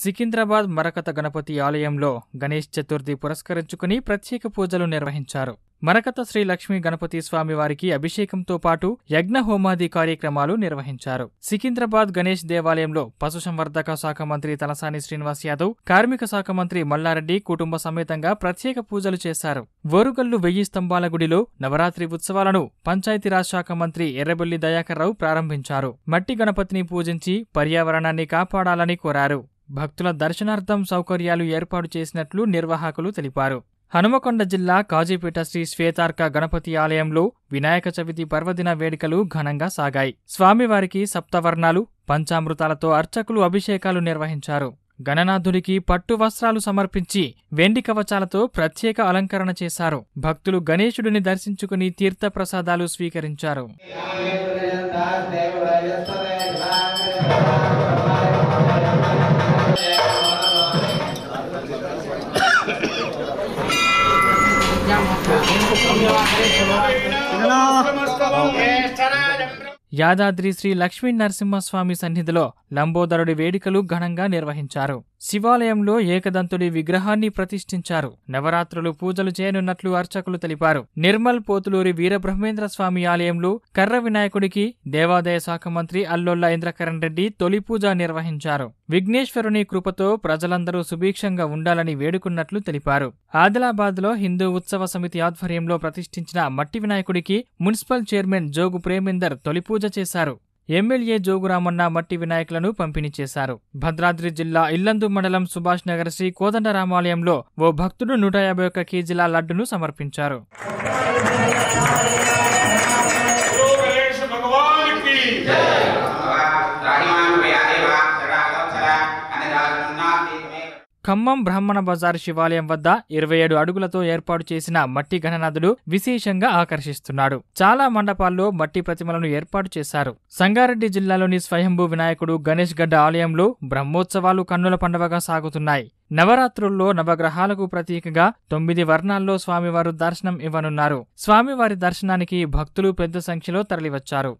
సికింద్రాబాద్ మరకత గణపతి ఆలయంలో గణేష్ చతుర్థి పురస్కరించుకుని ప్రత్యేక పూజలు నిర్వహించారు మరకత శ్రీ లక్ష్మీ గణపతి స్వామి వారికి అభిషేకంతో పాటు యజ్ఞ హోమాది కార్యక్రమాలు నిర్వహించారు సికింద్రాబాద్ గణేష్ దేవాలయంలో పశుసంవర్ధక శాఖ మంత్రి తలసాని శ్రీనివాస్ యాదవ్ కార్మిక శాఖ మంత్రి మల్లారెడ్డి కుటుంబ సమేతంగా ప్రత్యేక పూజలు చేశారు వరుగల్లు వెయ్యి స్తంభాల గుడిలో నవరాత్రి ఉత్సవాలను పంచాయతీరాజ్ శాఖ మంత్రి ఎర్రబెల్లి దయాకర్రావు ప్రారంభించారు మట్టి గణపతిని పూజించి పర్యావరణాన్ని కాపాడాలని కోరారు భక్తుల దర్శనార్థం సౌకర్యాలు ఏర్పాటు చేసినట్లు నిర్వాహకులు తెలిపారు హనుమకొండ జిల్లా కాజీపేట శ్రీ శ్వేతార్క గణపతి ఆలయంలో వినాయక చవితి పర్వదిన వేడుకలు ఘనంగా సాగాయి స్వామివారికి సప్తవర్ణాలు పంచామృతాలతో అర్చకులు అభిషేకాలు నిర్వహించారు గణనాథుడికి పట్టు వస్త్రాలు సమర్పించి వెండి కవచాలతో ప్రత్యేక అలంకరణ చేశారు భక్తులు గణేశుడిని దర్శించుకుని తీర్థప్రసాదాలు స్వీకరించారు యాదాద్రి శ్రీ లక్ష్మీ నరసింహస్వామి సన్నిధిలో లంబోదరుడి వేడుకలు ఘనంగా నిర్వహించారు శివాలయంలో ఏకదంతుడి విగ్రహాన్ని ప్రతిష్ఠించారు నవరాత్రులు పూజలు చేయనున్నట్లు అర్చకులు తెలిపారు నిర్మల్ పోతులూరి వీరబ్రహ్మేంద్ర స్వామి ఆలయంలో కర్ర వినాయకుడికి దేవాదాయ శాఖ మంత్రి అల్లొల్ల ఇంద్రకరణ్ రెడ్డి తొలి పూజ నిర్వహించారు విఘ్నేశ్వరుని కృపతో ప్రజలందరూ సుభీక్షంగా ఉండాలని వేడుకున్నట్లు తెలిపారు ఆదిలాబాద్లో హిందూ ఉత్సవ సమితి ఆధ్వర్యంలో ప్రతిష్ఠించిన మట్టి వినాయకుడికి మున్సిపల్ చైర్మన్ జోగు ప్రేమేందర్ తొలి పూజ చేశారు ఎమ్మెల్యే జోగురామన్న మట్టి వినాయకులను పంపిణీ చేశారు భద్రాద్రి జిల్లా ఇల్లందు మండలం సుభాష్ నగర్ శ్రీ రామాలయంలో ఓ భక్తుడు నూట యాభై ఒక్క కేజీల లడ్డును సమర్పించారు ఖమ్మం బ్రాహ్మణ బజార్ శివాలయం వద్ద ఇరవై ఏడు అడుగులతో ఏర్పాటు చేసిన మట్టి గణనాథుడు విశేషంగా ఆకర్షిస్తున్నాడు చాలా మండపాల్లో మట్టి ప్రతిమలను ఏర్పాటు చేశారు సంగారెడ్డి జిల్లాలోని స్వయంభూ వినాయకుడు గణేష్ గడ్డ ఆలయంలో బ్రహ్మోత్సవాలు కన్నుల పండవగా సాగుతున్నాయి నవరాత్రుల్లో నవగ్రహాలకు ప్రతీకగా తొమ్మిది వర్ణాల్లో స్వామివారు దర్శనం ఇవ్వనున్నారు స్వామివారి దర్శనానికి భక్తులు పెద్ద సంఖ్యలో తరలివచ్చారు